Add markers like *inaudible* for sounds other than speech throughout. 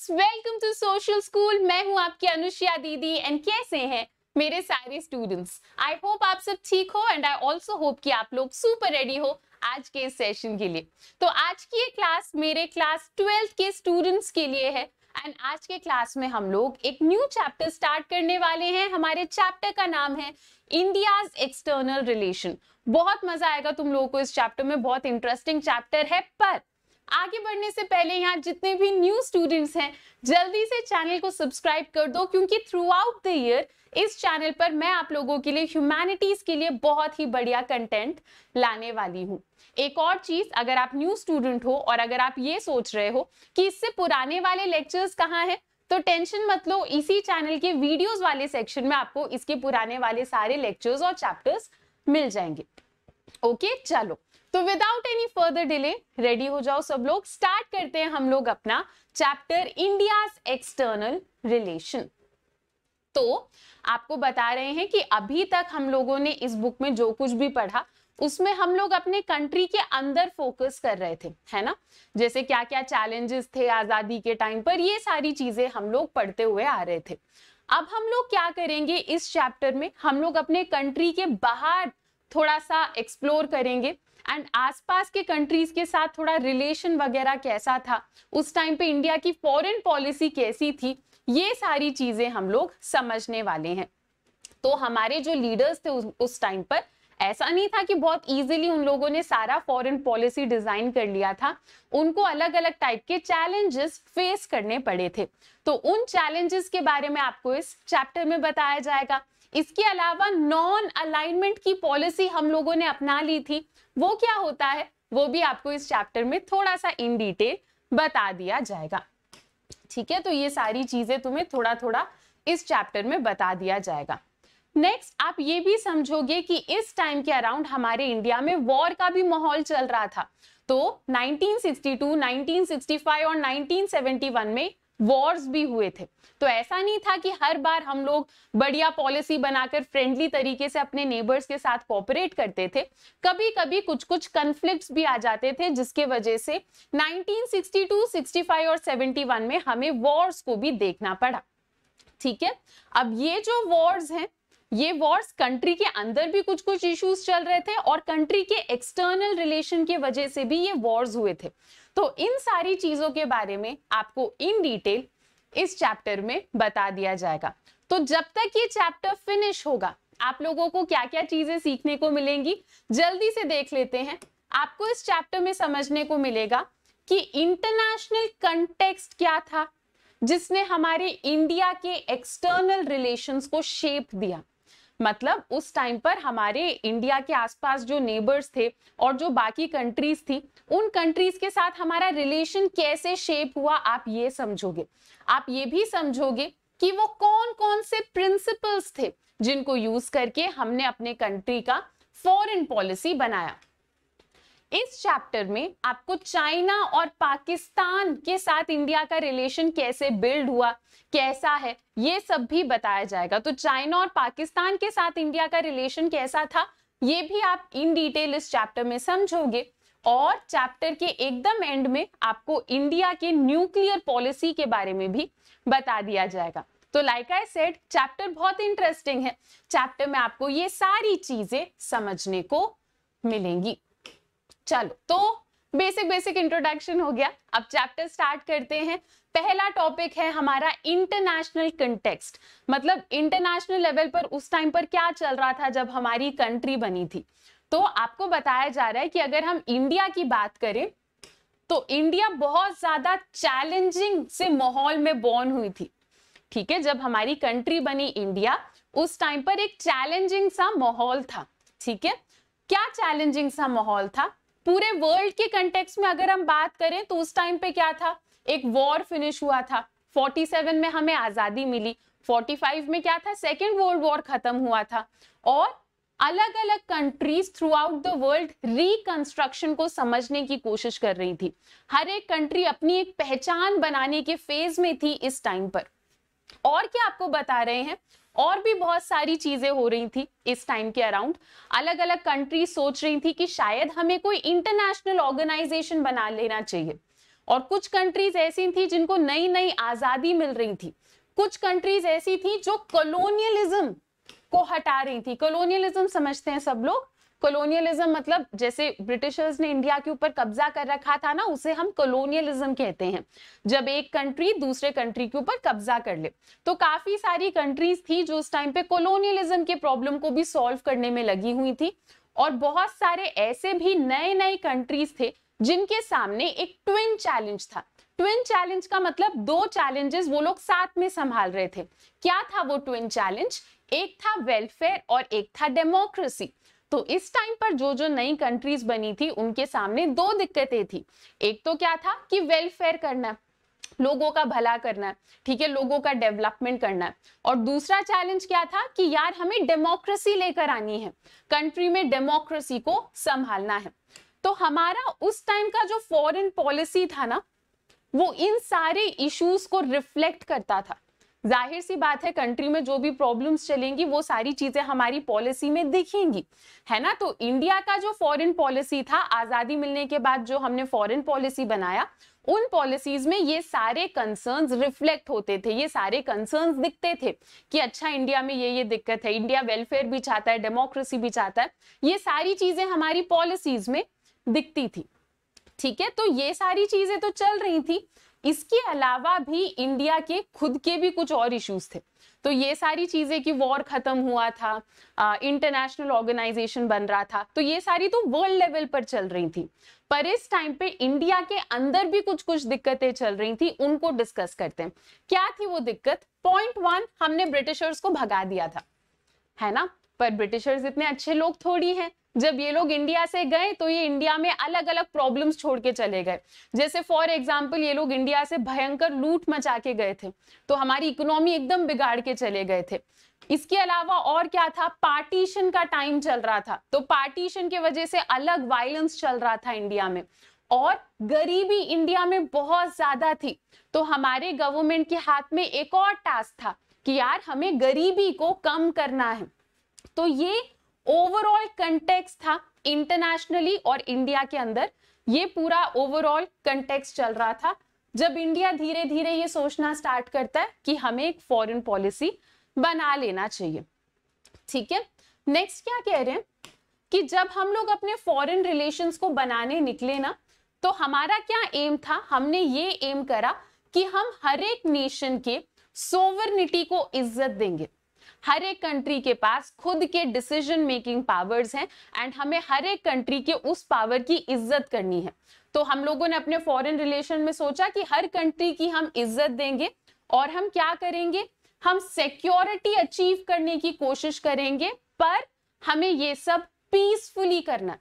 friends welcome to social school मैं हूं आपकी अनुष्या दीदी एंड कैसे हैं मेरे सारे स्टूडेंट्स आई होप आप सब ठीक हो एंड आई आल्सो होप कि आप लोग सुपर रेडी हो आज के सेशन के लिए तो आज की ये क्लास मेरे क्लास ट्वेल्थ के स्टूडेंट्स के लिए है एंड आज के क्लास में हम लोग एक न्यू चैप्टर स्टार्ट करने वाले हैं हमारे चैप्टर का नाम है इंडियाज एक्सटर्नल रिलेशन बहुत मजा आएगा तुम लोगों को इस चैप्टर में बहुत इंटरेस्टिंग चैप्टर है पर आगे बढ़ने से पहले यहाँ जितने भी न्यू स्टूडेंट्स हैं जल्दी से चैनल को सब्सक्राइब कर दो क्योंकि थ्रू आउट द ईयर इस चैनल पर मैं आप लोगों के लिए ह्यूमैनिटीज के लिए बहुत ही बढ़िया कंटेंट लाने वाली हूँ एक और चीज अगर आप न्यू स्टूडेंट हो और अगर आप ये सोच रहे हो कि इससे पुराने वाले लेक्चर्स कहाँ हैं तो टेंशन मत लो इसी चैनल के वीडियोस वाले सेक्शन में आपको इसके पुराने वाले सारे लेक्चर्स और चैप्टर्स मिल जाएंगे ओके चलो तो without any further delay ready हो जाओ सब लोग स्टार्ट करते हैं हम लोग अपना चैप्टर इंडिया एक्सटर्नल रिलेशन तो आपको बता रहे हैं कि अभी तक हम लोगों ने इस बुक में जो कुछ भी पढ़ा उसमें हम लोग अपने कंट्री के अंदर फोकस कर रहे थे है ना जैसे क्या क्या चैलेंजेस थे आजादी के टाइम पर ये सारी चीजें हम लोग पढ़ते हुए आ रहे थे अब हम लोग क्या करेंगे इस चैप्टर में हम लोग अपने कंट्री के बाहर थोड़ा सा एक्सप्लोर करेंगे एंड आसपास के कंट्रीज के साथ थोड़ा रिलेशन वगैरह कैसा था उस टाइम पे इंडिया की फॉरेन पॉलिसी कैसी थी ये सारी चीजें हम लोग समझने वाले हैं तो हमारे जो लीडर्स थे उस टाइम पर ऐसा नहीं था कि बहुत इजीली उन लोगों ने सारा फॉरेन पॉलिसी डिजाइन कर लिया था उनको अलग अलग टाइप के चैलेंजेस फेस करने पड़े थे तो उन चैलेंजेस के बारे में आपको इस चैप्टर में बताया जाएगा इसके अलावा नॉन अलाइनमेंट की पॉलिसी हम लोगों ने अपना ली थी वो क्या होता है वो भी आपको इस चैप्टर में थोड़ा सा इन डिटेल बता दिया जाएगा ठीक है तो ये सारी चीजें तुम्हें थोड़ा थोड़ा इस चैप्टर में बता दिया जाएगा नेक्स्ट आप ये भी समझोगे कि इस टाइम के अराउंड हमारे इंडिया में वॉर का भी माहौल चल रहा था तो 1962, 1965 और 1971 में वॉर्स भी हुए थे तो ऐसा नहीं था कि हर बार हम लोग बढ़िया पॉलिसी बनाकर फ्रेंडली तरीके से अपने नेबर्स के साथ कॉपरेट करते थे कभी कभी कुछ कुछ कन्फ्लिक्ट भी आ जाते थे जिसके वजह से 1962, 65 और 71 में हमें वॉर्स को भी देखना पड़ा ठीक है अब ये जो वॉर्स हैं ये वॉर्स कंट्री के अंदर भी कुछ कुछ इश्यूज चल रहे थे और कंट्री के एक्सटर्नल रिलेशन की वजह से भी ये वॉर्स हुए थे तो इन सारी चीजों के बारे में आपको इन डिटेल इस चैप्टर में बता दिया जाएगा तो जब तक ये चैप्टर फिनिश होगा आप लोगों को क्या क्या चीजें सीखने को मिलेंगी जल्दी से देख लेते हैं आपको इस चैप्टर में समझने को मिलेगा कि इंटरनेशनल कंटेक्स्ट क्या था जिसने हमारे इंडिया के एक्सटर्नल रिलेशंस को शेप दिया मतलब उस टाइम पर हमारे इंडिया के आसपास जो नेबर्स थे और जो बाकी कंट्रीज थी उन कंट्रीज के साथ हमारा रिलेशन कैसे शेप हुआ आप ये समझोगे आप ये भी समझोगे कि वो कौन कौन से प्रिंसिपल्स थे जिनको यूज करके हमने अपने कंट्री का फॉरेन पॉलिसी बनाया इस चैप्टर में आपको चाइना और पाकिस्तान के साथ इंडिया का रिलेशन कैसे बिल्ड हुआ कैसा है ये सब भी बताया जाएगा तो चाइना और पाकिस्तान के साथ इंडिया का रिलेशन कैसा था ये भी आप इन डिटेल इस चैप्टर में समझोगे और चैप्टर के एकदम एंड में आपको इंडिया के न्यूक्लियर पॉलिसी के बारे में भी बता दिया जाएगा तो लाइक आई सेड चैप्टर बहुत इंटरेस्टिंग है चैप्टर में आपको ये सारी चीजें समझने को मिलेंगी चलो तो बेसिक बेसिक इंट्रोडक्शन हो गया अब चैप्टर स्टार्ट करते हैं पहला टॉपिक है हमारा इंटरनेशनल कंटेक्सट मतलब इंटरनेशनल लेवल पर उस टाइम पर क्या चल रहा था जब हमारी कंट्री बनी थी तो आपको बताया जा रहा है कि अगर हम इंडिया की बात करें तो इंडिया बहुत ज्यादा चैलेंजिंग से माहौल में बॉर्न हुई थी ठीक है जब हमारी कंट्री बनी इंडिया उस टाइम पर एक चैलेंजिंग सा माहौल था ठीक है क्या चैलेंजिंग सा माहौल था पूरे वर्ल्ड के कंटेक्स में अगर हम बात करें तो उस टाइम पे क्या था एक वॉर फिनिश हुआ था 47 में हमें आजादी मिली 45 में क्या था सेकेंड वर्ल्ड वॉर खत्म हुआ था और अलग अलग countries throughout the world reconstruction को समझने की कोशिश कर रही थी हर एक कंट्री अपनी एक पहचान बनाने के फेज में थी इस टाइम पर और क्या आपको बता रहे हैं और भी बहुत सारी चीजें हो रही थी इस टाइम के अराउंड अलग अलग कंट्री सोच रही थी कि शायद हमें कोई इंटरनेशनल ऑर्गेनाइजेशन बना लेना चाहिए और कुछ कंट्रीज ऐसी थी जिनको नई नई आजादी मिल रही थी कुछ कंट्रीज ऐसी थी जो कॉलोनियलिज्म को हटा रही थी कॉलोनियलिज्म समझते हैं सब लोग कॉलोनियलिज्म मतलब जैसे ब्रिटिशर्स ने इंडिया के ऊपर कब्जा कर रखा था ना उसे हम कॉलोनियलिज्म कहते हैं जब एक कंट्री दूसरे कंट्री के ऊपर कब्जा कर ले तो काफी सारी कंट्रीज थी जो उस टाइम पे कॉलोनियलिज्म के प्रॉब्लम को भी सॉल्व करने में लगी हुई थी और बहुत सारे ऐसे भी नए नए कंट्रीज थे जिनके सामने एक ट्विन चैलेंज था ट्विन चैलेंज का मतलब दो चैलेंजेस वो लोग साथ में संभाल रहे थे क्या था वो ट्विन चैलेंज एक था वेलफेयर और एक था डेमोक्रेसी तो इस टाइम पर जो जो नई कंट्रीज बनी थी उनके सामने दो दिक्कतें थी एक तो क्या था कि वेलफेयर करना लोगों का भला करना है ठीक है लोगों का डेवलपमेंट करना है और दूसरा चैलेंज क्या था कि यार हमें डेमोक्रेसी लेकर आनी है कंट्री में डेमोक्रेसी को संभालना है तो हमारा उस टाइम का जो फॉरेन पॉलिसी था ना वो इन सारे इश्यूज को रिफ्लेक्ट करता था जाहिर सी बात है कंट्री में जो भी प्रॉब्लम्स चलेंगी वो सारी चीजें हमारी पॉलिसी में दिखेंगी है ना तो इंडिया का जो फॉरेन पॉलिसी था आजादी मिलने के बाद जो हमने फॉरेन पॉलिसी बनाया उन पॉलिसीज में ये सारे कंसर्न्स रिफ्लेक्ट होते थे ये सारे कंसर्न्स दिखते थे कि अच्छा इंडिया में ये ये दिक्कत है इंडिया वेलफेयर भी चाहता है डेमोक्रेसी भी चाहता है ये सारी चीजें हमारी पॉलिसीज में दिखती थी ठीक है तो ये सारी चीजें तो चल रही थी इसके अलावा भी इंडिया के खुद के भी कुछ और इश्यूज थे तो ये सारी चीजें कि वॉर खत्म हुआ था इंटरनेशनल ऑर्गेनाइजेशन बन रहा था तो ये सारी तो वर्ल्ड लेवल पर चल रही थी पर इस टाइम पे इंडिया के अंदर भी कुछ कुछ दिक्कतें चल रही थी उनको डिस्कस करते हैं क्या थी वो दिक्कत पॉइंट वन हमने ब्रिटिशर्स को भगा दिया था है ना पर ब्रिटिशर्स इतने अच्छे लोग थोड़ी हैं जब ये लोग इंडिया से गए तो ये इंडिया में अलग अलग प्रॉब्लम्स छोड़ के चले गए जैसे फॉर एग्जाम्पल ये लोग इंडिया से भयंकर लूट मचा के गए थे तो हमारी इकोनॉमी एकदम बिगाड़ के चले गए थे इसके अलावा और क्या था पार्टीशन का टाइम चल रहा था तो पार्टीशन के वजह से अलग वायलेंस चल रहा था इंडिया में और गरीबी इंडिया में बहुत ज्यादा थी तो हमारे गवर्नमेंट के हाथ में एक और टास्क था कि यार हमें गरीबी को कम करना है तो ये ओवरऑल कंटेक्स था इंटरनेशनली और इंडिया के अंदर ये पूरा ओवरऑल कंटेक्स चल रहा था जब इंडिया धीरे धीरे ये सोचना स्टार्ट करता है कि हमें एक फॉरेन पॉलिसी बना लेना चाहिए ठीक है नेक्स्ट क्या कह रहे हैं कि जब हम लोग अपने फॉरेन रिलेशंस को बनाने निकले ना तो हमारा क्या एम था हमने ये एम करा कि हम हर एक नेशन के सोवरनिटी को इज्जत देंगे हर एक कंट्री के पास खुद के डिसीजन मेकिंग पावर्स हैं एंड हमें हर एक कंट्री के उस पावर की इज्जत करनी है तो हम लोगों ने अपने फॉरेन रिलेशन में सोचा कि हर कंट्री की हम इज्जत देंगे और हम क्या करेंगे हम सिक्योरिटी अचीव करने की कोशिश करेंगे पर हमें ये सब पीसफुली करना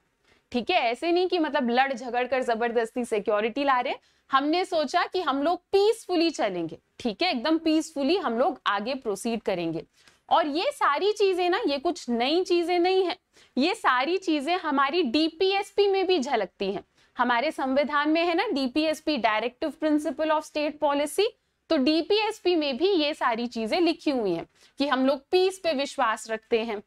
ठीक है ऐसे नहीं कि मतलब लड़ झगड़ कर जबरदस्ती सिक्योरिटी ला रहे हमने सोचा कि हम लोग पीसफुली चलेंगे ठीक है एकदम पीसफुली हम लोग आगे प्रोसीड करेंगे और ये सारी चीजें ना ये कुछ नई चीजें नहीं है ये सारी चीजें हमारी डीपीएसपी में भी झलकती हैं हमारे संविधान में है ना DPSP directive principle of state policy तो डीपीएसपी में भी ये सारी चीजें लिखी हुई हैं कि हम लोग पीस पे विश्वास रखते हैं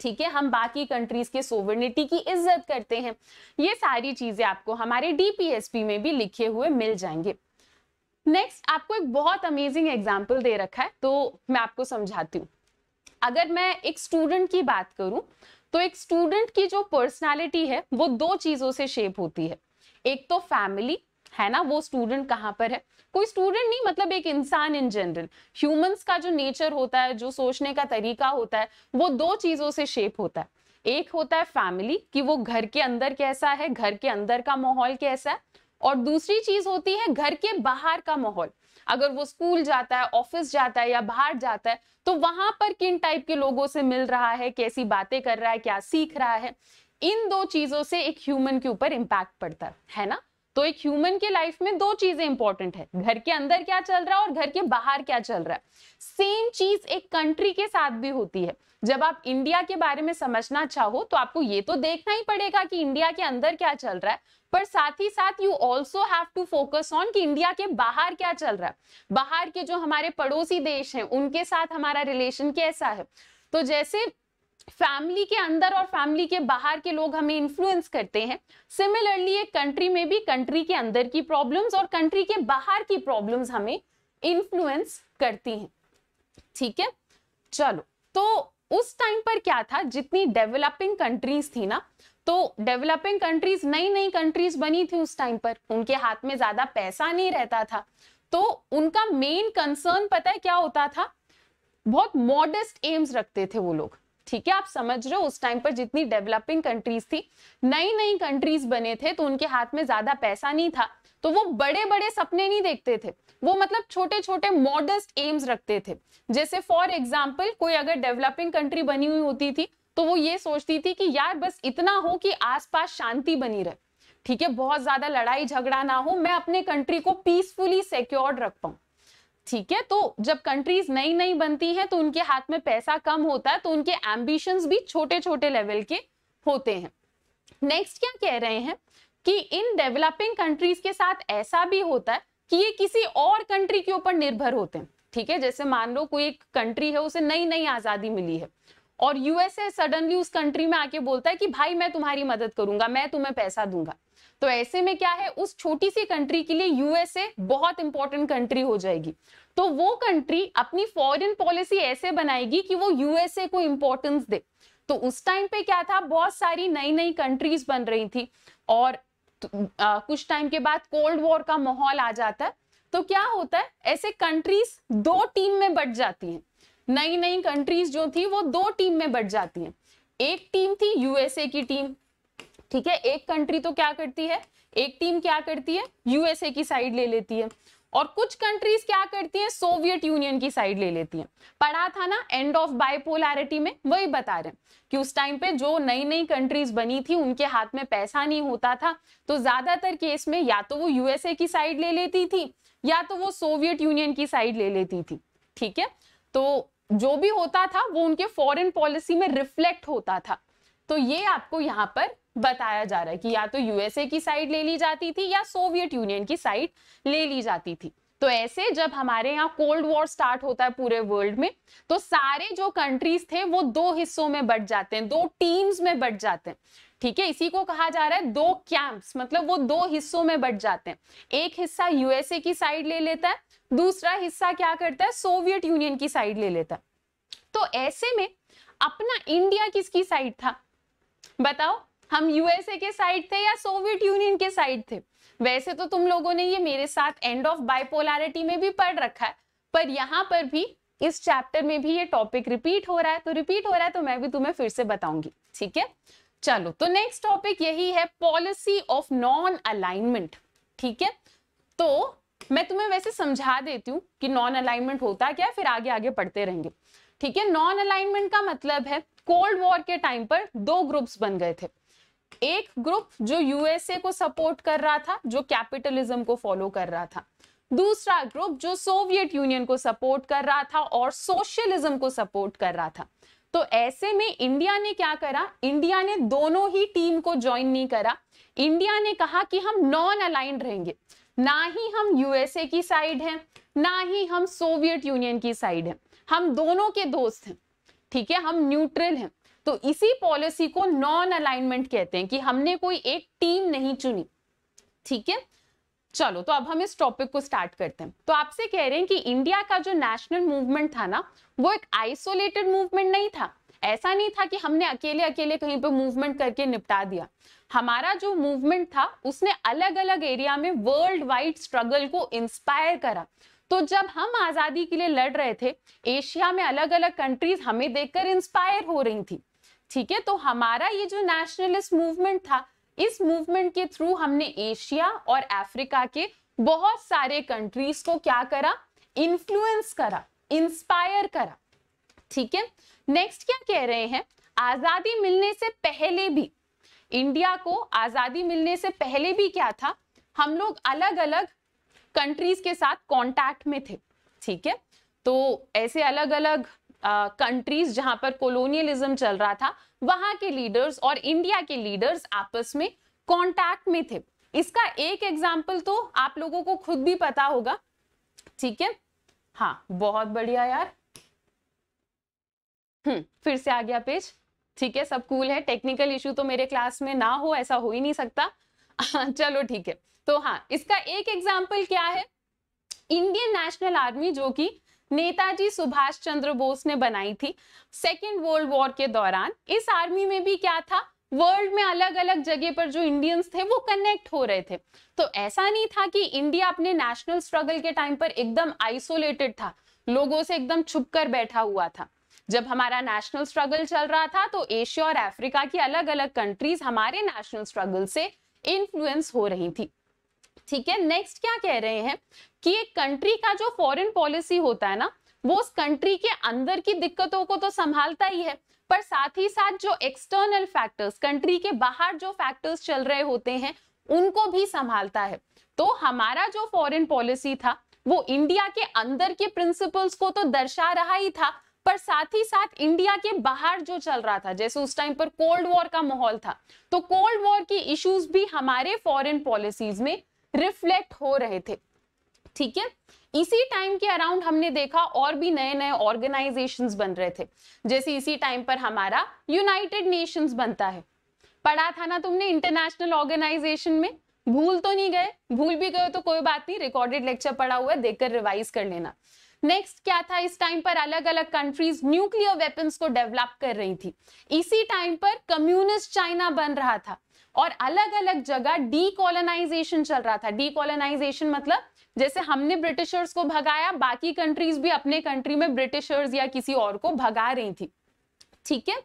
ठीक है हम बाकी कंट्रीज के सोवर्निटी की इज्जत करते हैं ये सारी चीजें आपको हमारे डीपीएसपी में भी लिखे हुए मिल जाएंगे नेक्स्ट आपको एक बहुत अमेजिंग एग्जाम्पल दे रखा है तो मैं आपको समझाती हूँ अगर मैं एक स्टूडेंट की बात करूं तो एक स्टूडेंट की जो पर्सनालिटी है वो दो चीजों से शेप होती है एक तो फैमिली है ना वो स्टूडेंट कहाँ पर है कोई स्टूडेंट नहीं मतलब एक इंसान इन जनरल ह्यूमंस का जो नेचर होता है जो सोचने का तरीका होता है वो दो चीजों से शेप होता है एक होता है फैमिली कि वो घर के अंदर कैसा है घर के अंदर का माहौल कैसा है और दूसरी चीज होती है घर के बाहर का माहौल अगर वो स्कूल जाता है ऑफिस जाता है या बाहर जाता है तो वहां पर किन टाइप के लोगों से मिल रहा है कैसी बातें कर रहा है क्या सीख रहा है इन दो चीजों से एक ह्यूमन के ऊपर इंपैक्ट पड़ता है है ना तो एक ह्यूमन के लाइफ में दो चीजें इंपॉर्टेंट है घर के अंदर क्या चल रहा है और घर के बाहर क्या चल रहा है सेम चीज एक कंट्री के साथ भी होती है जब आप इंडिया के बारे में समझना चाहो तो आपको ये तो देखना ही पड़ेगा कि इंडिया के अंदर क्या चल रहा है पर साथ ही साथ you also have to focus on कि इंडिया के बाहर क्या चल रहा है बाहर के जो हमारे पड़ोसी देश हैं उनके साथ हमारा रिलेशन कैसा है तो जैसे फैमिली के अंदर और फैमिली के बाहर के लोग हमें इन्फ्लुएंस करते हैं सिमिलरली एक कंट्री में भी कंट्री के अंदर की प्रॉब्लम्स और कंट्री के बाहर की प्रॉब्लम्स हमें इन्फ्लुएंस करती हैं ठीक है चलो तो उस टाइम पर क्या था जितनी डेवलपिंग कंट्रीज थी ना तो डेवलपिंग कंट्रीज नई नई कंट्रीज बनी थी उस टाइम पर उनके हाथ में ज्यादा पैसा नहीं रहता था तो उनका मेन कंसर्न पता है क्या होता था बहुत मॉडेस्ट एम्स रखते थे वो लोग ठीक है आप समझ रहे हो उस टाइम पर जितनी डेवलपिंग कंट्रीज थी नई नई कंट्रीज बने थे तो उनके हाथ में ज्यादा पैसा नहीं था तो वो बड़े बड़े सपने नहीं देखते थे वो मतलब छोटे छोटे मॉडर्स्ट एम्स रखते थे जैसे फॉर एग्जाम्पल कोई अगर डेवलपिंग कंट्री बनी हुई होती थी तो वो ये सोचती थी कि यार बस इतना हो कि आसपास शांति बनी रहे ठीक है बहुत ज्यादा लड़ाई झगड़ा ना हो मैं अपने कंट्री को पीसफुली सिक्योर्ड रख पाऊं ठीक है तो जब कंट्रीज नई नई बनती हैं तो उनके हाथ में पैसा कम होता है तो उनके एम्बिशंस भी छोटे छोटे लेवल के होते हैं नेक्स्ट क्या कह रहे हैं कि इन डेवलपिंग कंट्रीज के साथ ऐसा भी होता है कि ये किसी और कंट्री के ऊपर निर्भर होते हैं ठीक है जैसे मान लो कोई एक कंट्री है उसे नई नई आजादी मिली है और यूएसए सडनली उस कंट्री में आके बोलता है कि भाई मैं तुम्हारी मदद करूंगा मैं तुम्हें पैसा दूंगा तो ऐसे में क्या है उस छोटी सी कंट्री के लिए यूएसए बहुत इंपॉर्टेंट कंट्री हो जाएगी तो वो कंट्री अपनी फॉरेन पॉलिसी ऐसे बनाएगी कि वो यूएसए को इंपॉर्टेंस दे तो उस टाइम पे क्या था बहुत सारी नई नई कंट्रीज बन रही थी और तो, आ, कुछ टाइम के बाद कोल्ड वॉर का माहौल आ जाता है तो क्या होता है ऐसे कंट्रीज दो टीम में बट जाती हैं नई नई कंट्रीज जो थी वो दो टीम में बट जाती हैं एक टीम थी यूएसए की टीम ठीक है एक कंट्री तो क्या करती है एक टीम क्या करती है यूएसए की साइड ले लेती है और कुछ कंट्रीज क्या करती हैं सोवियत यूनियन की साइड ले लेती हैं पढ़ा था ना एंड ऑफ बाइपोलैरिटी में वही बता रहे हैं कि उस टाइम पे जो नई नई कंट्रीज बनी थी उनके हाथ में पैसा नहीं होता था तो ज्यादातर केस में या तो वो यूएसए की साइड ले लेती थी या तो वो सोवियत यूनियन की साइड ले लेती थी ठीक है तो जो भी होता था वो उनके फॉरेन पॉलिसी में रिफ्लेक्ट होता था तो ये आपको यहाँ पर बताया जा रहा है कि या तो यूएसए की साइड ले ली जाती थी या सोवियत यूनियन की साइड ले ली जाती थी तो ऐसे जब हमारे यहाँ कोल्ड वॉर स्टार्ट होता है पूरे वर्ल्ड में तो सारे जो कंट्रीज थे वो दो हिस्सों में बट जाते हैं दो टीम्स में बट जाते हैं ठीक है इसी को कहा जा रहा है दो कैंप्स मतलब वो दो हिस्सों में बट जाते हैं एक हिस्सा यूएसए की साइड ले लेता है दूसरा हिस्सा क्या करता है सोवियत यूनियन की साइड ले लेता है तो ऐसे में अपना इंडिया किसकी साइड था बताओ हम यूएसए के साइड थे या सोवियत यूनियन के साइड थे वैसे तो तुम लोगों ने ये मेरे साथ एंड ऑफ बाइपोलैरिटी में भी पढ़ रखा है पर यहाँ पर भी इस चैप्टर में भी ये टॉपिक रिपीट हो रहा है तो रिपीट हो रहा है तो मैं भी तुम्हें फिर से बताऊंगी ठीक है चलो तो नेक्स्ट टॉपिक यही है पॉलिसी ऑफ नॉन अलाइनमेंट ठीक है तो मैं तुम्हें वैसे समझा देती हूँ कि नॉन अलाइनमेंट होता क्या है फिर आगे आगे पढ़ते रहेंगे ठीक है नॉन अलाइनमेंट का मतलब है कोल्ड वॉर के टाइम पर दो ग्रुप्स बन गए थे एक ग्रुप जो यूएसए को सपोर्ट कर रहा था जो कैपिटलिज्म को फॉलो कर रहा था दूसरा ग्रुप जो सोवियत यूनियन को सपोर्ट कर रहा था और सोशलिज्म को सपोर्ट कर रहा था तो ऐसे में इंडिया ने क्या करा इंडिया ने दोनों ही टीम को ज्वाइन नहीं करा इंडिया ने कहा कि हम नॉन अलाइंड रहेंगे ना ही हम यूएसए की साइड है ना ही हम सोवियत यूनियन की साइड है हम दोनों के दोस्त हैं ठीक है हम न्यूट्रल हैं तो इसी पॉलिसी को नॉन अलाइनमेंट कहते हैं कि हमने कोई एक टीम नहीं चुनी ठीक है चलो तो अब हम इस टॉपिक को स्टार्ट करते हैं तो आपसे कह रहे हैं कि इंडिया का जो नेशनल मूवमेंट था ना वो एक आइसोलेटेड मूवमेंट नहीं था ऐसा नहीं था कि हमने अकेले अकेले कहीं पे मूवमेंट करके निपटा दिया हमारा जो मूवमेंट था उसने अलग अलग एरिया में वर्ल्ड वाइड स्ट्रगल को इंस्पायर करा तो जब हम आजादी के लिए लड़ रहे थे एशिया में अलग अलग कंट्रीज हमें देखकर इंस्पायर हो रही थी ठीक है तो हमारा ये जो नेशनलिस्ट मूवमेंट था इस मूवमेंट के थ्रू हमने एशिया और अफ्रीका के बहुत सारे कंट्रीज को क्या करा इंफ्लुएंस करा इंस्पायर करा ठीक है नेक्स्ट क्या कह रहे हैं आजादी मिलने से पहले भी इंडिया को आजादी मिलने से पहले भी क्या था हम लोग अलग अलग कंट्रीज के साथ कॉन्टैक्ट में थे ठीक है तो ऐसे अलग अलग कंट्रीज जहां पर कोलोनियलिज्म चल रहा था वहां के लीडर्स और इंडिया के लीडर्स आपस में कांटेक्ट में थे इसका एक एग्जाम्पल तो आप लोगों को खुद भी पता होगा ठीक है हाँ बहुत बढ़िया यार हम्म फिर से आ गया पेज ठीक है सब कूल है टेक्निकल इश्यू तो मेरे क्लास में ना हो ऐसा हो ही नहीं सकता *laughs* चलो ठीक है तो हाँ इसका एक एग्जाम्पल क्या है इंडियन नेशनल आर्मी जो कि नेताजी सुभाष चंद्र बोस ने बनाई थी सेकेंड वर्ल्ड वॉर के दौरान इस आर्मी में भी क्या था वर्ल्ड में अलग अलग जगह पर जो इंडियंस थे वो कनेक्ट हो रहे थे तो ऐसा नहीं था कि इंडिया अपने नेशनल स्ट्रगल के टाइम पर एकदम आइसोलेटेड था लोगों से एकदम छुप कर बैठा हुआ था जब हमारा नेशनल स्ट्रगल चल रहा था तो एशिया और अफ्रीका की अलग अलग कंट्रीज हमारे नेशनल स्ट्रगल से इन्फ्लुएंस हो रही थी ठीक है नेक्स्ट क्या कह रहे हैं कि एक कंट्री का जो फॉरेन पॉलिसी होता है ना वो उस कंट्री के अंदर की दिक्कतों को तो संभालता ही है पर साथ ही साथ जो एक्सटर्नल फैक्टर्स कंट्री के बाहर जो फैक्टर्स चल रहे होते हैं उनको भी संभालता है तो हमारा जो फॉरेन पॉलिसी था वो इंडिया के अंदर के प्रिंसिपल्स को तो दर्शा रहा ही था पर साथ ही साथ इंडिया के बाहर जो चल रहा था जैसे उस टाइम पर कोल्ड वॉर का माहौल था तो कोल्ड वॉर के इश्यूज भी हमारे फॉरेन पॉलिसीज में रिफ्लेक्ट हो रहे थे ठीक है इसी टाइम के अराउंड हमने देखा और भी नए नए ऑर्गेनाइजेशंस बन रहे थे जैसे इसी टाइम पर हमारा यूनाइटेड नेशंस बनता है पढ़ा था ना तुमने इंटरनेशनल ऑर्गेनाइजेशन में भूल तो नहीं गए भूल भी गए तो कोई बात नहीं रिकॉर्डेड लेक्चर पढ़ा हुआ है देखकर रिवाइज कर लेना नेक्स्ट क्या था इस टाइम पर अलग अलग कंट्रीज न्यूक्लियर वेपन्स को डेवलप कर रही थी इसी टाइम पर कम्युनिस्ट चाइना बन रहा था और अलग अलग जगह डीकोलोनाइजेशन चल रहा था डीकोलोनाइजेशन मतलब जैसे हमने ब्रिटिशर्स को भगाया बाकी कंट्रीज भी अपने कंट्री में ब्रिटिशर्स या किसी और को भगा रही थी ठीक है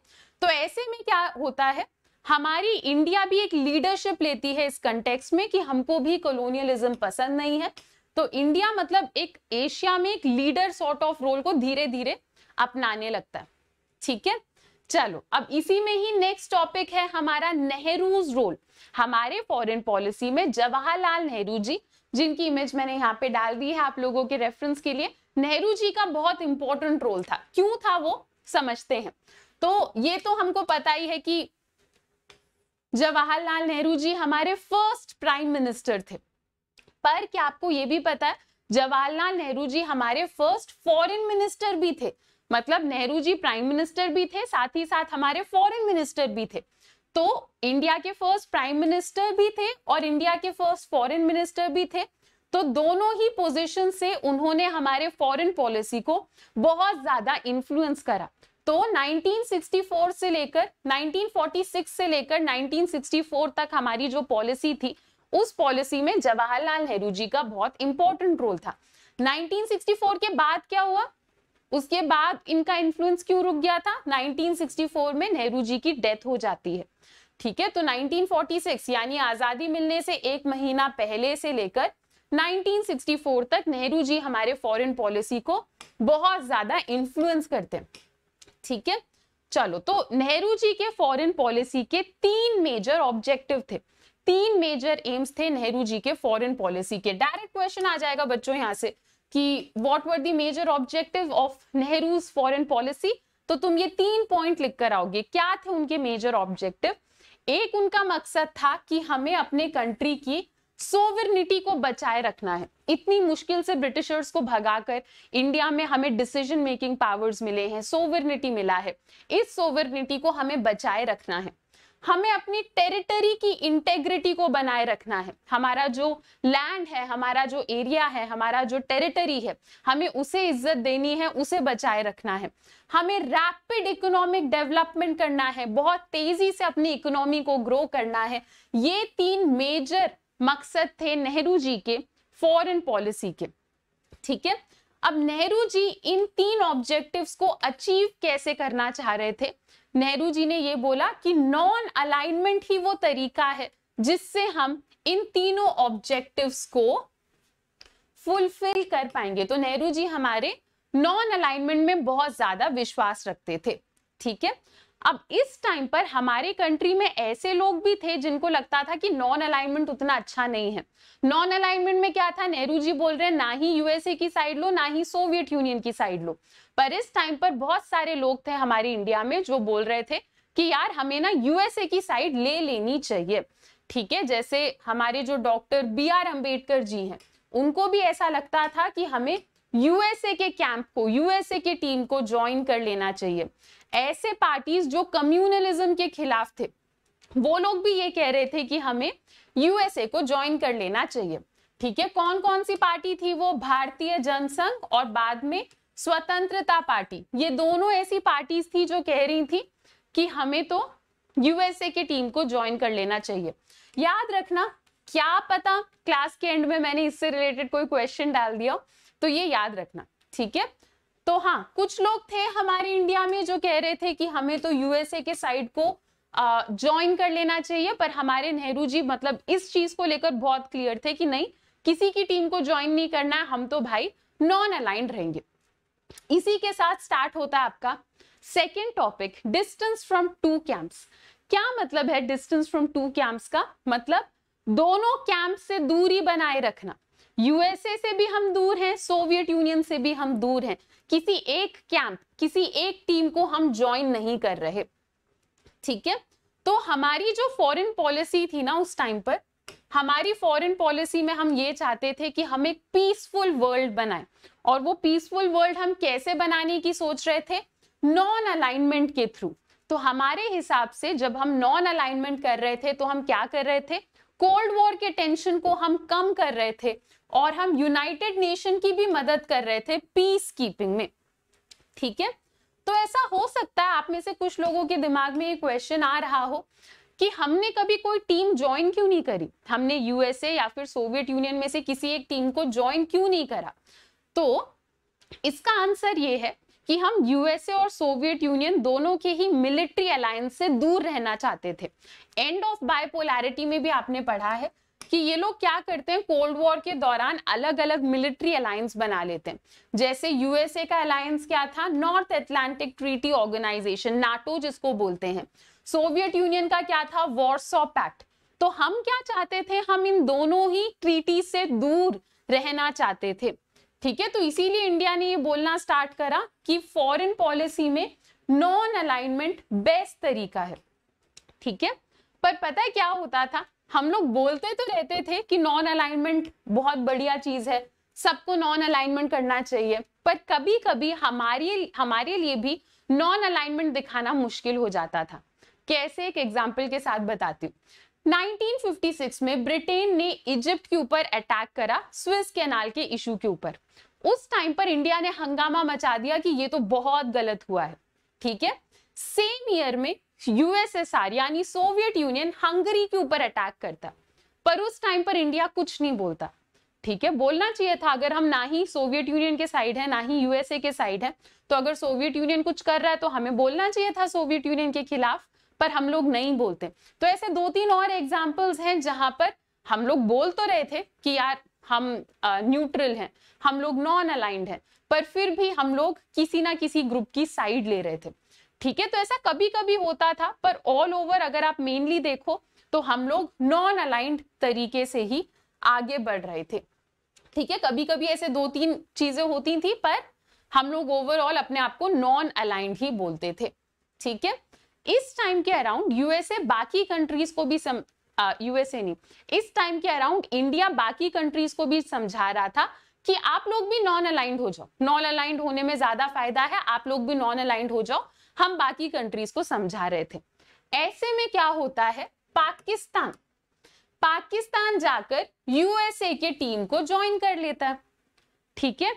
तो ऐसे में क्या होता है हमारी इंडिया भी एक लीडरशिप लेती है इस कंटेक्स में कि हमको भी कॉलोनियलिज्म पसंद नहीं है तो इंडिया मतलब एक एशिया में एक लीडर सॉर्ट ऑफ रोल को धीरे धीरे अपनाने लगता है ठीक है चलो अब इसी में ही नेक्स्ट टॉपिक है हमारा नेहरूज रोल हमारे फॉरेन पॉलिसी में जवाहरलाल नेहरू जी जिनकी इमेज मैंने यहाँ पे डाल दी है आप लोगों के रेफरेंस के लिए नेहरू जी का बहुत इंपॉर्टेंट रोल था क्यों था वो समझते हैं तो ये तो हमको पता ही है कि जवाहरलाल नेहरू जी हमारे फर्स्ट प्राइम मिनिस्टर थे पर क्या आपको ये भी पता है जवाहरलाल नेहरू जी हमारे फर्स्ट फॉरेन मिनिस्टर भी थे मतलब नेहरू जी प्राइम मिनिस्टर भी थे साथ ही साथ हमारे फॉरेन मिनिस्टर भी थे तो इंडिया के फर्स्ट प्राइम मिनिस्टर भी थे और इंडिया के फर्स्ट फॉरेन मिनिस्टर भी थे तो दोनों ही पोजीशन से उन्होंने हमारे फॉरेन पॉलिसी को बहुत ज्यादा इन्फ्लुएंस करा तो 1964 से लेकर 1946 से लेकर 1964 तक हमारी जो पॉलिसी थी उस पॉलिसी में जवाहरलाल नेहरू जी का बहुत इंपॉर्टेंट रोल था 1964 के बाद क्या हुआ उसके बाद इनका इन्फ्लुएंस क्यों रुक गया था 1964 में नेहरू जी की डेथ हो जाती है ठीक है तो 1946 यानी आजादी मिलने से एक महीना पहले से लेकर 1964 तक नेहरू जी हमारे फॉरेन पॉलिसी को बहुत ज्यादा इन्फ्लुएंस करते हैं ठीक है चलो तो नेहरू जी के फॉरेन पॉलिसी के तीन मेजर ऑब्जेक्टिव थे तीन मेजर एम्स थे नेहरू जी के फॉरेन पॉलिसी के डायरेक्ट क्वेश्चन आ जाएगा बच्चों यहां से कि what were the major objective of Nehru foreign policy तो तुम ये तीन पॉइंट लिखकर आओगे क्या थे उनके मेजर ऑब्जेक्टिव एक उनका मकसद था कि हमें अपने कंट्री की सोवरनिटी को बचाए रखना है इतनी मुश्किल से ब्रिटिशर्स को भगाकर इंडिया में हमें डिसीजन मेकिंग पावर्स मिले हैं सोवरनिटी मिला है इस सोवरनिटी को हमें बचाए रखना है हमें अपनी टेरिटरी की इंटेग्रिटी को बनाए रखना है हमारा जो लैंड है हमारा जो एरिया है हमारा जो टेरिटरी है हमें उसे इज्जत देनी है उसे बचाए रखना है हमें रैपिड इकोनॉमिक डेवलपमेंट करना है बहुत तेजी से अपनी इकोनॉमी को ग्रो करना है ये तीन मेजर मकसद थे नेहरू जी के फॉरन पॉलिसी के ठीक है अब नेहरू जी इन तीन ऑब्जेक्टिव्स को अचीव कैसे करना चाह रहे थे नेहरू जी ने ये बोला कि नॉन अलाइनमेंट ही वो तरीका है जिससे हम इन तीनों ऑब्जेक्टिव्स को फुलफिल कर पाएंगे तो नेहरू जी हमारे नॉन अलाइनमेंट में बहुत ज्यादा विश्वास रखते थे ठीक है अब इस टाइम पर हमारे कंट्री में ऐसे लोग भी थे जिनको लगता था कि नॉन अलाइनमेंट उतना अच्छा नहीं है नॉन अलाइनमेंट में क्या था नेहरू जी बोल रहे हैं ना ही यूएसए की साइड लो ना ही सोवियत यूनियन की साइड लो पर इस टाइम पर बहुत सारे लोग थे हमारे इंडिया में जो बोल रहे थे कि यार हमें ना यूएसए की साइड ले लेनी चाहिए ठीक है जैसे हमारे जो doctor B R Ambedkar ji हैं उनको भी ऐसा लगता था कि हमें यूएसए के कैंप को यूएसए की टीम को ज्वाइन कर लेना चाहिए ऐसे पार्टीज जो कम्युनलिज्म के खिलाफ थे वो लोग भी ये कह रहे थे कि हमें यूएसए को ज्वाइन कर लेना चाहिए ठीक है कौन कौन सी पार्टी थी वो भारतीय जनसंघ और बाद में स्वतंत्रता पार्टी ये दोनों ऐसी पार्टीज थी जो कह रही थी कि हमें तो यूएसए की टीम को ज्वाइन कर लेना चाहिए याद रखना क्या पता क्लास के एंड में मैंने इससे रिलेटेड कोई क्वेश्चन डाल दिया तो ये याद रखना ठीक है तो हाँ कुछ लोग थे हमारे इंडिया में जो कह रहे थे कि हमें तो यूएसए के साइड को ज्वाइन कर लेना चाहिए पर हमारे नेहरू जी मतलब इस चीज को लेकर बहुत क्लियर थे कि नहीं किसी की टीम को ज्वाइन नहीं करना है हम तो भाई नॉन अलाइंड रहेंगे इसी के साथ स्टार्ट होता है आपका second topic distance from two camps क्या मतलब है डिस्टेंस फ्रॉम टू कैंप्स का मतलब दोनों कैंप से दूरी बनाए रखना यूएसए से भी हम दूर हैं सोवियत यूनियन से भी हम दूर हैं किसी एक कैंप किसी एक टीम को हम ज्वाइन नहीं कर रहे ठीक है तो हमारी जो फॉरेन पॉलिसी थी ना उस टाइम पर हमारी फॉरेन पॉलिसी में हम ये चाहते थे कि हम एक पीसफुल वर्ल्ड बनाए और वो पीसफुल वर्ल्ड हम कैसे बनाने की सोच रहे थे नॉन अलाइनमेंट के थ्रू तो हमारे हिसाब से जब हम नॉन अलाइनमेंट कर रहे थे तो हम क्या कर रहे थे कोल्ड वॉर के टेंशन को हम कम कर रहे थे और हम यूनाइटेड नेशन की भी मदद कर रहे थे पीस कीपिंग में ठीक है तो ऐसा हो सकता है आप में से कुछ लोगों के दिमाग में ये क्वेश्चन आ रहा हो कि हमने कभी कोई टीम ज्वाइन क्यों नहीं करी हमने यूएसए या फिर सोवियत यूनियन में से किसी एक टीम को ज्वाइन क्यों नहीं करा तो इसका आंसर ये है कि हम यूएसए और सोवियत यूनियन दोनों के ही मिलिट्री अलायंस से दूर रहना चाहते थे एंड ऑफ बायपोलैरिटी में भी आपने पढ़ा है कि ये लोग क्या करते हैं कोल्ड वॉर के दौरान अलग अलग मिलिट्री अलायंस बना लेते हैं जैसे यूएसए का अलायंस क्या था North Atlantic treaty organisation NATO जिसको बोलते हैं सोवियत यूनियन का क्या था वॉर्सो पैक्ट तो हम क्या चाहते थे हम इन दोनों ही ट्रीटी से दूर रहना चाहते थे ठीक है तो इसीलिए इंडिया ने ये बोलना स्टार्ट करा कि फॉरेन पॉलिसी में नॉन अलाइनमेंट बेस्ट तरीका है ठीक है पर पता है क्या होता था हम लोग बोलते तो रहते थे कि नॉन अलाइनमेंट बहुत बढ़िया चीज है सबको नॉन अलाइनमेंट करना चाहिए पर कभी कभी हमारे हमारे लिए भी नॉन अलाइनमेंट दिखाना मुश्किल हो जाता था कैसे एक एग्जाम्पल के साथ बताती हूँ 1956 में ब्रिटेन ने इजिप्ट के ऊपर अटैक करा स्विस कैनाल के इशू के ऊपर उस टाइम पर इंडिया ने हंगामा मचा दिया कि ये तो बहुत गलत हुआ है ठीक है सेम ईयर में यूएसएसआर यानी सोवियत यूनियन हंगरी के ऊपर अटैक करता पर उस टाइम पर इंडिया कुछ नहीं बोलता ठीक है बोलना चाहिए था अगर हम ना ही सोवियत यूनियन के साइड है ना ही यूएसए के साइड है तो अगर सोवियत यूनियन कुछ कर रहा है तो हमें बोलना चाहिए था सोवियत यूनियन के खिलाफ पर हम लोग नहीं बोलते तो ऐसे दो तीन और एग्जाम्पल्स हैं जहां पर हम लोग बोल तो रहे थे कि यार हम न्यूट्रल हैं हम लोग नॉन अलाइंड हैं पर फिर भी हम लोग किसी ना किसी ग्रुप की साइड ले रहे थे ठीक है तो ऐसा कभी कभी होता था पर ऑल ओवर अगर आप मेनली देखो तो हम लोग नॉन अलाइंड तरीके से ही आगे बढ़ रहे थे ठीक है कभी कभी ऐसे दो तीन चीजें होती थी पर हम लोग ओवरऑल अपने आप को नॉन अलाइंड ही बोलते थे ठीक है इस टाइम के अराउंड यूएसए बाकी कंट्रीज को भी सम यूएसए नहीं इस टाइम के अराउंड इंडिया बाकी कंट्रीज को भी समझा रहा था कि आप लोग भी नॉन अलाइंड हो जाओ नॉन अलाइंड होने में ज्यादा फायदा है आप लोग भी नॉन अलाइंड हो जाओ हम बाकी कंट्रीज को समझा रहे थे ऐसे में क्या होता है पाकिस्तान पाकिस्तान जाकर यूएसए के टीम को ज्वाइन कर लेता है ठीक है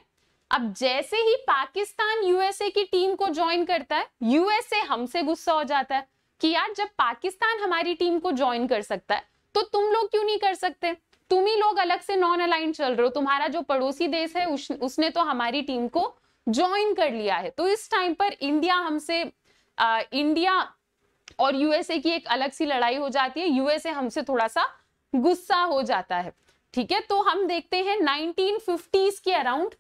अब जैसे ही पाकिस्तान यूएसए की टीम को ज्वाइन करता है यूएसए हमसे गुस्सा हो जाता है कि यार जब पाकिस्तान हमारी टीम को ज्वाइन कर सकता है तो तुम लोग क्यों नहीं कर सकते तुम ही लोग अलग से नॉन अलाइन चल रहे हो तुम्हारा जो पड़ोसी देश है उस, उसने तो हमारी टीम को ज्वाइन कर लिया है तो इस टाइम पर इंडिया हमसे इंडिया और यूएसए की एक अलग सी लड़ाई हो जाती है यूएसए हमसे थोड़ा सा गुस्सा हो जाता है ठीक है तो हम देखते हैं 1950s के अराउंड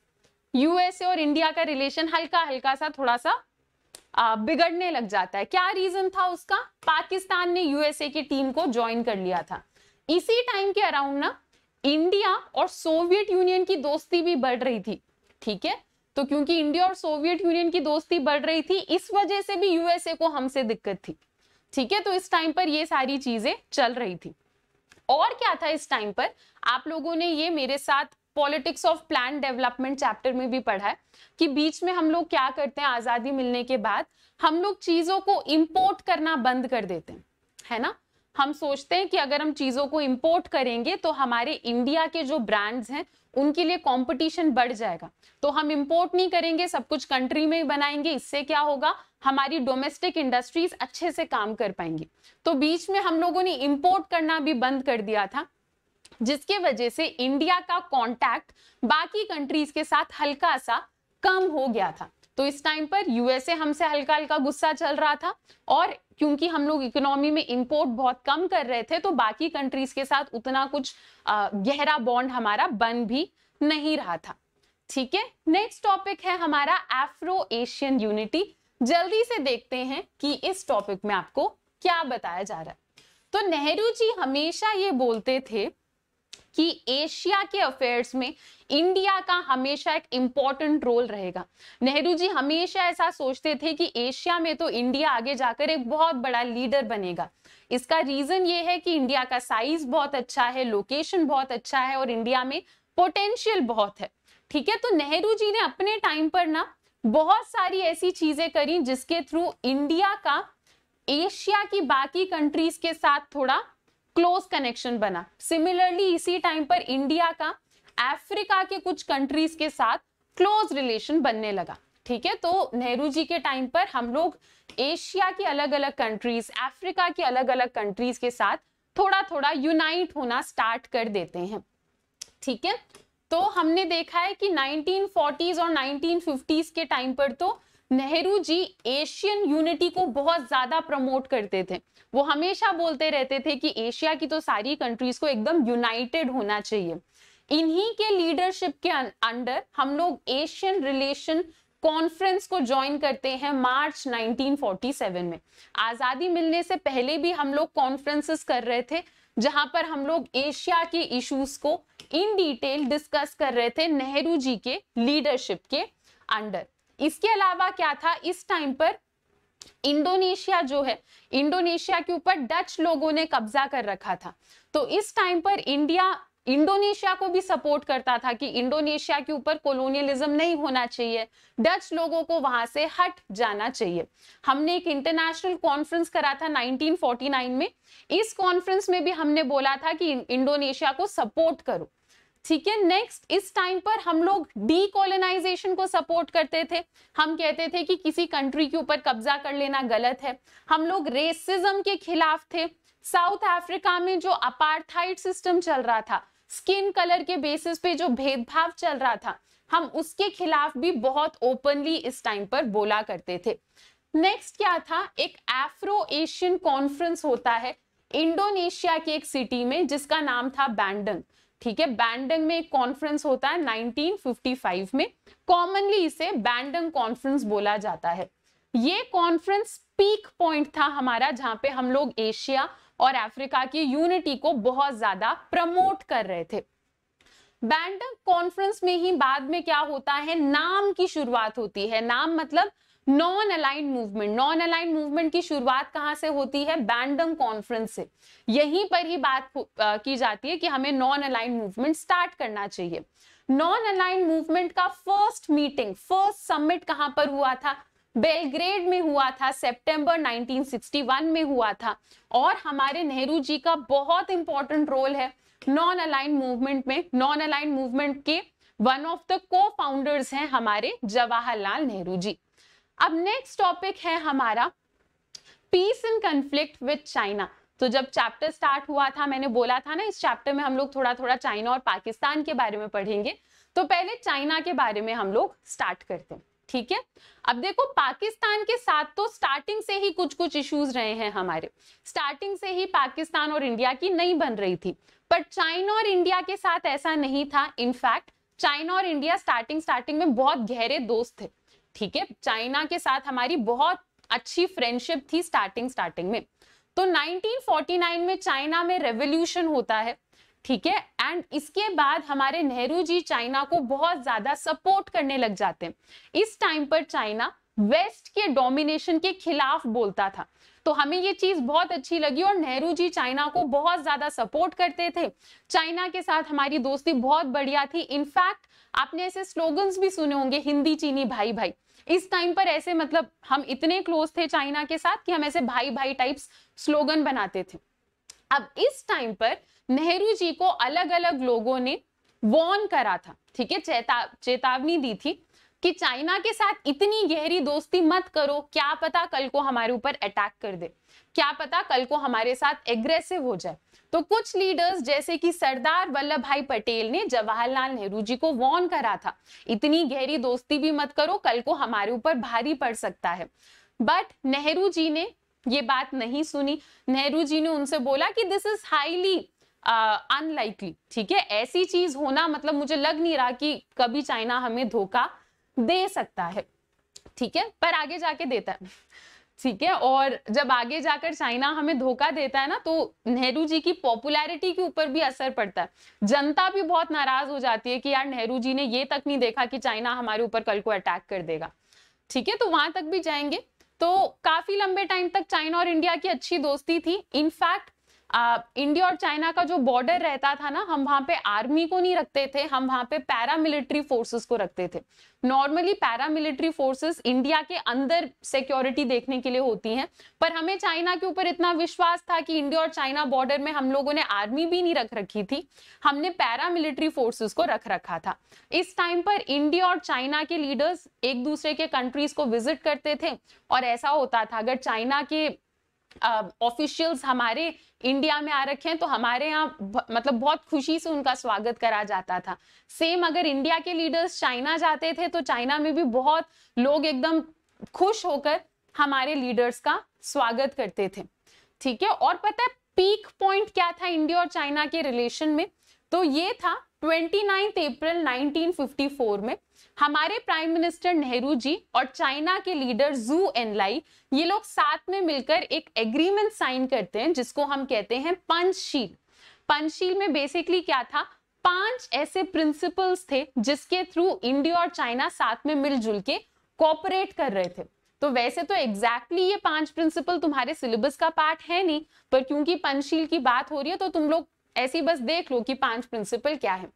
यूएसए और इंडिया का रिलेशन हल्का हल्का सा थोड़ा सा आ, बिगड़ने लग जाता है क्या रीजन था उसका पाकिस्तान ने यूएसए की टीम को ज्वाइन कर लिया था इसी टाइम के अराउंड ना इंडिया और सोवियत यूनियन की दोस्ती भी बढ़ रही थी ठीक है तो क्योंकि इंडिया और सोवियत यूनियन की दोस्ती बढ़ रही थी इस वजह से भी यूएसए को हमसे दिक्कत थी ठीक है तो इस टाइम पर ये सारी चीजें चल रही थी और क्या था इस टाइम पर आप लोगों ने ये मेरे साथ politics of plan development chapter में भी पढ़ा है कि बीच में हम लोग क्या करते हैं आज़ादी मिलने के बाद हम लोग चीज़ों को इम्पोर्ट करना बंद कर देते हैं है ना हम सोचते हैं कि अगर हम चीज़ों को इम्पोर्ट करेंगे तो हमारे इंडिया के जो ब्रांड्स हैं उनके लिए कंपटीशन बढ़ जाएगा तो हम इम्पोर्ट नहीं करेंगे सब कुछ कंट्री में ही बनाएंगे इससे क्या होगा हमारी डोमेस्टिक इंडस्ट्रीज अच्छे से काम कर पाएंगी तो बीच में हम लोगों ने इम्पोर्ट करना भी बंद कर दिया था जिसके वजह से इंडिया का कांटेक्ट बाकी कंट्रीज के साथ हल्का सा कम हो गया था तो इस टाइम पर यूएसए हमसे हल्का हल्का गुस्सा चल रहा था और क्योंकि हम लोग इकोनॉमी में इंपोर्ट बहुत कम कर रहे थे तो बाकी कंट्रीज के साथ उतना कुछ गहरा बॉन्ड हमारा बन भी नहीं रहा था ठीक है नेक्स्ट टॉपिक है हमारा एफ्रो एशियन यूनिटी जल्दी से देखते हैं कि इस टॉपिक में आपको क्या बताया जा रहा है तो नेहरू जी हमेशा ये बोलते थे कि एशिया के अफेयर्स में इंडिया का हमेशा एक इम्पॉर्टेंट रोल रहेगा नेहरू जी हमेशा ऐसा सोचते थे कि एशिया में तो इंडिया आगे जाकर एक बहुत बड़ा लीडर बनेगा इसका रीजन ये है कि इंडिया का साइज बहुत अच्छा है लोकेशन बहुत अच्छा है और इंडिया में पोटेंशियल बहुत है ठीक है तो नेहरू जी ने अपने टाइम पर ना बहुत सारी ऐसी चीजें करी जिसके थ्रू इंडिया का एशिया की बाकी कंट्रीज के साथ थोड़ा क्लोज कनेक्शन बना सिमिलरली इसी टाइम पर इंडिया का अफ्रीका के कुछ कंट्रीज के साथ क्लोज रिलेशन बनने लगा ठीक है तो नेहरू जी के टाइम पर हम लोग एशिया की अलग अलग कंट्रीज अफ्रीका की अलग अलग कंट्रीज के साथ थोड़ा थोड़ा यूनाइट होना स्टार्ट कर देते हैं ठीक है तो हमने देखा है कि 1940s और 1950s के टाइम पर तो नेहरू जी एशियन यूनिटी को बहुत ज्यादा प्रमोट करते थे वो हमेशा बोलते रहते थे कि एशिया की तो सारी कंट्रीज को एकदम यूनाइटेड होना चाहिए इन्हीं के लीडरशिप के अंडर हम लोग एशियन रिलेशन कॉन्फ्रेंस को ज्वाइन करते हैं मार्च 1947 में आजादी मिलने से पहले भी हम लोग कॉन्फ्रेंसेस कर रहे थे जहां पर हम लोग एशिया के इश्यूज को इन डिटेल डिस्कस कर रहे थे नेहरू जी के लीडरशिप के अंडर इसके अलावा क्या था इस टाइम पर इंडोनेशिया जो है इंडोनेशिया के ऊपर डच लोगों ने कब्जा कर रखा था तो इस टाइम पर इंडिया इंडोनेशिया को भी सपोर्ट करता था कि इंडोनेशिया के ऊपर कोलोनियलिज्म नहीं होना चाहिए डच लोगों को वहां से हट जाना चाहिए हमने एक इंटरनेशनल कॉन्फ्रेंस करा था 1949 में इस कॉन्फ्रेंस में भी हमने बोला था कि इंडोनेशिया को सपोर्ट करो ठीक है नेक्स्ट इस टाइम पर हम लोग डीकोलोनाइजेशन को सपोर्ट करते थे हम कहते थे कि किसी कंट्री के ऊपर कब्जा कर लेना गलत है हम लोग रेसिज्म के खिलाफ थे साउथ अफ्रीका में जो अपार्थाइड सिस्टम चल रहा था स्किन कलर के बेसिस पे जो भेदभाव चल रहा था हम उसके खिलाफ भी बहुत ओपनली इस टाइम पर बोला करते थे नेक्स्ट क्या था एक एफ्रो एशियन कॉन्फ्रेंस होता है इंडोनेशिया की एक सिटी में जिसका नाम था बैंडंग ठीक है बैंडंग में एक कॉन्फ्रेंस होता है 1955 में कॉमनली इसे बैंडंग कॉन्फ्रेंस बोला जाता है ये कॉन्फ्रेंस पीक पॉइंट था हमारा जहां पे हम लोग एशिया और अफ्रीका की यूनिटी को बहुत ज्यादा प्रमोट कर रहे थे बैंडंग कॉन्फ्रेंस में ही बाद में क्या होता है नाम की शुरुआत होती है नाम मतलब non aligned movement non aligned movement की शुरुआत कहां से होती है बैंडम कॉन्फ्रेंस से यहीं पर ही बात की जाती है कि हमें नॉन अलाइंड मूवमेंट स्टार्ट करना चाहिए नॉन अलाइंड मूवमेंट का फर्स्ट मीटिंग फर्स्ट समिट कहां पर हुआ था बेलग्रेड में हुआ था सितंबर 1961 में हुआ था और हमारे नेहरू जी का बहुत इंपॉर्टेंट रोल है नॉन अलाइन मूवमेंट में नॉन अलाइन मूवमेंट के वन ऑफ द को फाउंडर्स हैं हमारे जवाहरलाल नेहरू जी अब नेक्स्ट टॉपिक है हमारा peace in conflict with China तो जब चैप्टर स्टार्ट हुआ था मैंने बोला था ना इस चैप्टर में हम लोग थोड़ा थोड़ा चाइना और पाकिस्तान के बारे में पढ़ेंगे तो पहले चाइना के बारे में हम लोग स्टार्ट करते हैं ठीक है अब देखो पाकिस्तान के साथ तो स्टार्टिंग से ही कुछ कुछ इश्यूज रहे हैं हमारे स्टार्टिंग से ही पाकिस्तान और इंडिया की नहीं बन रही थी पर चाइना और इंडिया के साथ ऐसा नहीं था इनफैक्ट चाइना और इंडिया स्टार्टिंग स्टार्टिंग में बहुत गहरे दोस्त थे ठीक है चाइना के साथ हमारी बहुत अच्छी फ्रेंडशिप थी स्टार्टिंग स्टार्टिंग में तो 1949 में चाइना में रेवोल्यूशन होता है ठीक है एंड इसके बाद हमारे नेहरू जी चाइना को बहुत ज्यादा सपोर्ट करने लग जाते हैं इस टाइम पर चाइना वेस्ट के डोमिनेशन के खिलाफ बोलता था तो हमें ये चीज बहुत अच्छी लगी और नेहरू जी चाइना को बहुत ज्यादा सपोर्ट करते थे चाइना के साथ हमारी दोस्ती बहुत बढ़िया थी इनफैक्ट आपने ऐसे स्लोगन्स भी सुने होंगे हिंदी चीनी भाई भाई इस टाइम पर ऐसे मतलब हम इतने क्लोज थे चाइना के साथ कि हम ऐसे भाई भाई टाइप्स स्लोगन बनाते थे अब इस टाइम पर नेहरू जी को अलग अलग लोगों ने वॉर्न करा था ठीक है चेता चेतावनी दी थी कि चाइना के साथ इतनी गहरी दोस्ती मत करो क्या पता कल को हमारे ऊपर अटैक कर दे क्या पता कल को हमारे साथ एग्रेसिव हो जाए तो कुछ लीडर्स जैसे कि सरदार वल्लभ भाई पटेल ने जवाहरलाल नेहरू जी को वॉर्न करा था इतनी गहरी दोस्ती भी मत करो कल को हमारे ऊपर भारी पड़ सकता है बट नेहरू जी ने ये बात नहीं सुनी नेहरू जी ने उनसे बोला कि दिस इज हाईली अनलाइकली ठीक है ऐसी चीज होना मतलब मुझे लग नहीं रहा कि कभी चाइना हमें धोखा दे सकता है ठीक है पर आगे जाके देता है ठीक है और जब आगे जाकर चाइना हमें धोखा देता है ना तो नेहरू जी की पॉपुलैरिटी के ऊपर भी असर पड़ता है जनता भी बहुत नाराज हो जाती है कि यार नेहरू जी ने ये तक नहीं देखा कि चाइना हमारे ऊपर कल को अटैक कर देगा ठीक है तो वहां तक भी जाएंगे तो काफी लंबे टाइम तक चाइना और इंडिया की अच्छी दोस्ती थी इनफैक्ट इंडिया और चाइना का जो बॉर्डर रहता था ना हम वहां पे आर्मी को नहीं रखते थे हम वहां पे पैरामिलिट्री फोर्सेस को रखते थे नॉर्मली पैरामिलिट्री फोर्सेस इंडिया के अंदर सिक्योरिटी देखने के लिए होती हैं पर हमें चाइना के ऊपर इतना विश्वास था कि इंडिया और चाइना बॉर्डर में हम लोगों ने आर्मी भी नहीं रख रखी थी हमने पैरामिलिट्री फोर्सेस को रख रखा था इस टाइम पर इंडिया और चाइना के लीडर्स एक दूसरे के कंट्रीज को विजिट करते थे और ऐसा होता था अगर चाइना के ऑफिशियल्स हमारे इंडिया में आ रखे हैं तो हमारे यहाँ मतलब बहुत खुशी से उनका स्वागत करा जाता था सेम अगर इंडिया के लीडर्स चाइना जाते थे तो चाइना में भी बहुत लोग एकदम खुश होकर हमारे लीडर्स का स्वागत करते थे ठीक है और पता है पीक पॉइंट क्या था इंडिया और चाइना के रिलेशन में तो ये था ट्वेंटी अप्रैल नाइनटीन में हमारे प्राइम मिनिस्टर नेहरू जी और चाइना के लीडर जू एनलाई ये लोग साथ में मिलकर एक एग्रीमेंट साइन करते हैं जिसको हम कहते हैं पंचशील पंचशील में बेसिकली क्या था पांच ऐसे प्रिंसिपल्स थे जिसके थ्रू इंडिया और चाइना साथ में मिलजुल के कॉपरेट कर रहे थे तो वैसे तो एग्जैक्टली exactly ये पांच प्रिंसिपल तुम्हारे सिलेबस का पार्ट है नहीं पर क्योंकि पंचशील की बात हो रही है तो तुम लोग ऐसी बस देख लो कि पांच प्रिंसिपल क्या है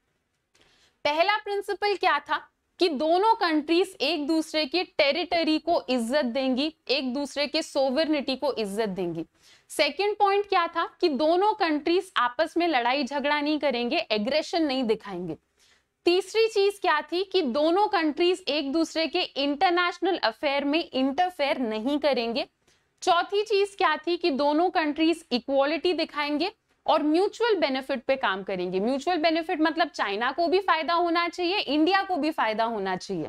पहला प्रिंसिपल क्या था कि दोनों कंट्रीज एक दूसरे के टेरिटरी को इज्जत देंगी एक दूसरे के सोवरनिटी को इज्जत देंगी सेकेंड पॉइंट क्या था कि दोनों कंट्रीज आपस में लड़ाई झगड़ा नहीं करेंगे एग्रेशन नहीं दिखाएंगे तीसरी चीज क्या थी कि दोनों कंट्रीज एक दूसरे के इंटरनेशनल अफेयर में इंटरफेयर नहीं करेंगे चौथी चीज क्या थी कि दोनों कंट्रीज इक्वालिटी दिखाएंगे और म्यूचुअल बेनिफिट पे काम करेंगे म्यूचुअल बेनिफिट मतलब चाइना को भी फायदा होना चाहिए इंडिया को भी फायदा होना चाहिए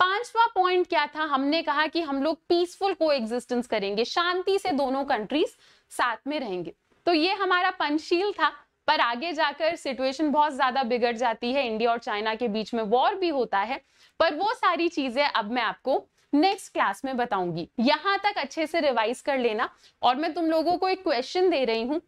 पांचवा पॉइंट क्या था हमने कहा कि हम लोग पीसफुल को एग्जिस्टेंस करेंगे शांति से दोनों कंट्रीज साथ में रहेंगे तो ये हमारा पंचशील था पर आगे जाकर सिचुएशन बहुत ज्यादा बिगड़ जाती है इंडिया और चाइना के बीच में वॉर भी होता है पर वो सारी चीजें अब मैं आपको नेक्स्ट क्लास में बताऊंगी यहां तक अच्छे से रिवाइज कर लेना और मैं तुम लोगों को एक क्वेश्चन दे रही हूँ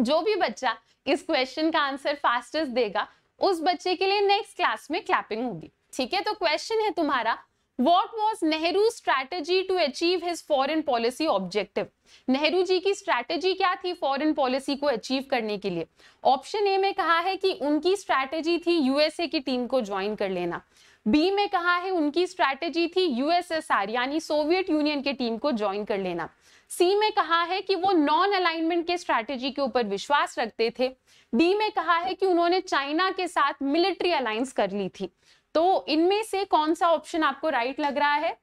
जो भी बच्चा इस क्वेश्चन का आंसर फास्टेस्ट देगा उस बच्चे के लिए नेक्स्ट क्लास में क्लैपिंग होगी ठीक है तो क्वेश्चन है तुम्हारा what was Nehru strategy to achieve his foreign policy objective Nehru ji की स्ट्रैटेजी क्या थी फॉरन पॉलिसी को अचीव करने के लिए ऑप्शन ए में कहा है कि उनकी स्ट्रैटेजी थी यूएसए की टीम को ज्वाइन कर लेना बी में कहा है उनकी स्ट्रैटेजी थी यूएसएसआर यानी सोवियत यूनियन के टीम को ज्वाइन कर लेना सी में कहा है कि वो नॉन अलाइनमेंट के स्ट्रैटेजी के ऊपर विश्वास रखते थे डी में कहा है कि उन्होंने चाइना के साथ मिलिट्री अलायंस कर ली थी तो इनमें से कौन सा ऑप्शन आपको राइट लग रहा है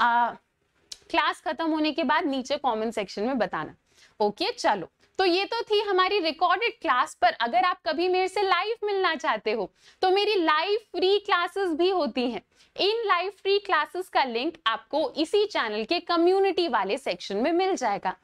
आ, क्लास खत्म होने के बाद नीचे कॉमेंट सेक्शन में बताना ओके चलो तो ये तो थी हमारी रिकॉर्डेड क्लास पर अगर आप कभी मेरे से लाइव मिलना चाहते हो तो मेरी लाइव फ्री क्लासेस भी होती हैं इन लाइव फ्री क्लासेस का लिंक आपको इसी चैनल के कम्युनिटी वाले सेक्शन में मिल जाएगा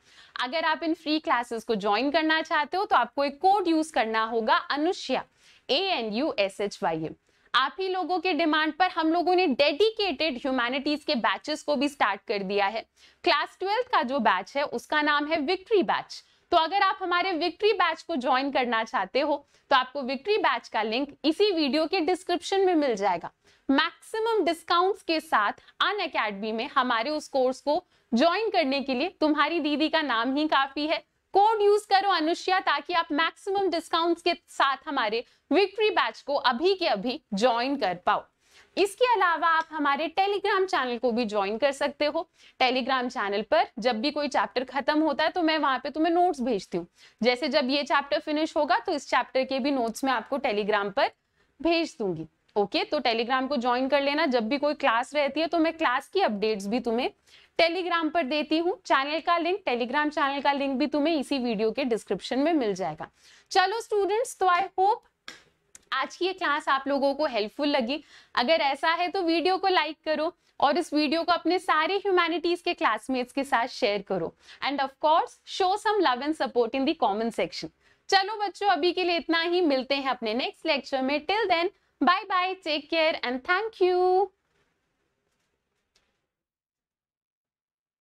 अगर आप इन फ्री क्लासेस को ज्वाइन करना चाहते हो तो आपको एक कोड यूज करना होगा Anushya A N U S H Y M आप ही लोगों के डिमांड पर हम लोगों ने डेडिकेटेड ह्यूमैनिटीज के बैचेस को भी स्टार्ट कर दिया है क्लास ट्वेल्थ का जो बैच है उसका नाम है विक्ट्री बैच तो अगर आप हमारे विक्ट्री बैच को ज्वाइन करना चाहते हो तो आपको विक्ट्री बैच का लिंक इसी वीडियो के डिस्क्रिप्शन में मिल जाएगा मैक्सिमम डिस्काउंट्स के साथ अन अकेडमी में हमारे उस कोर्स को ज्वाइन करने के लिए तुम्हारी दीदी का नाम ही काफी है कोड यूज करो अनुष्या ताकि आप मैक्सिमम डिस्काउंट्स के साथ हमारे विक्ट्री बैच को अभी के अभी ज्वाइन कर पाओ इसके अलावा आप हमारे टेलीग्राम चैनल को भी ज्वाइन कर सकते हो टेलीग्राम चैनल पर जब भी कोई चैप्टर खत्म होता है तो मैं वहां पे तुम्हें नोट्स भेजती हूँ जैसे जब ये चैप्टर फिनिश होगा तो इस चैप्टर के भी नोट्स में आपको टेलीग्राम पर भेज दूंगी ओके तो टेलीग्राम को ज्वाइन कर लेना जब भी कोई क्लास रहती है तो मैं क्लास की अपडेट्स भी तुम्हें टेलीग्राम पर देती हूँ चैनल का लिंक टेलीग्राम चैनल का लिंक भी तुम्हें इसी वीडियो के डिस्क्रिप्शन में मिल जाएगा चलो स्टूडेंट्स तो आई होप आज की ये क्लास आप लोगों को हेल्पफुल लगी अगर ऐसा है तो वीडियो को लाइक करो और इस वीडियो को अपने सारे ह्यूमैनिटीज के क्लासमेट्स के साथ शेयर करो and of course show some love and support in the comment section चलो बच्चों अभी के लिए इतना ही मिलते हैं अपने नेक्स्ट लेक्चर में till then bye bye take care and thank you